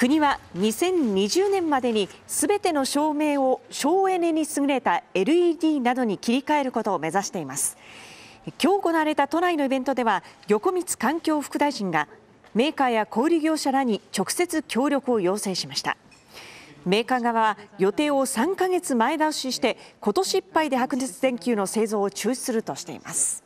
国は2020年までにすべての照明を省エネに優れた LED などに切り替えることを目指しています今日行われた都内のイベントでは横光環境副大臣がメーカーや小売業者らに直接協力を要請しましたメーカー側は予定を3ヶ月前倒しして今年いっぱいで白熱電球の製造を中止するとしています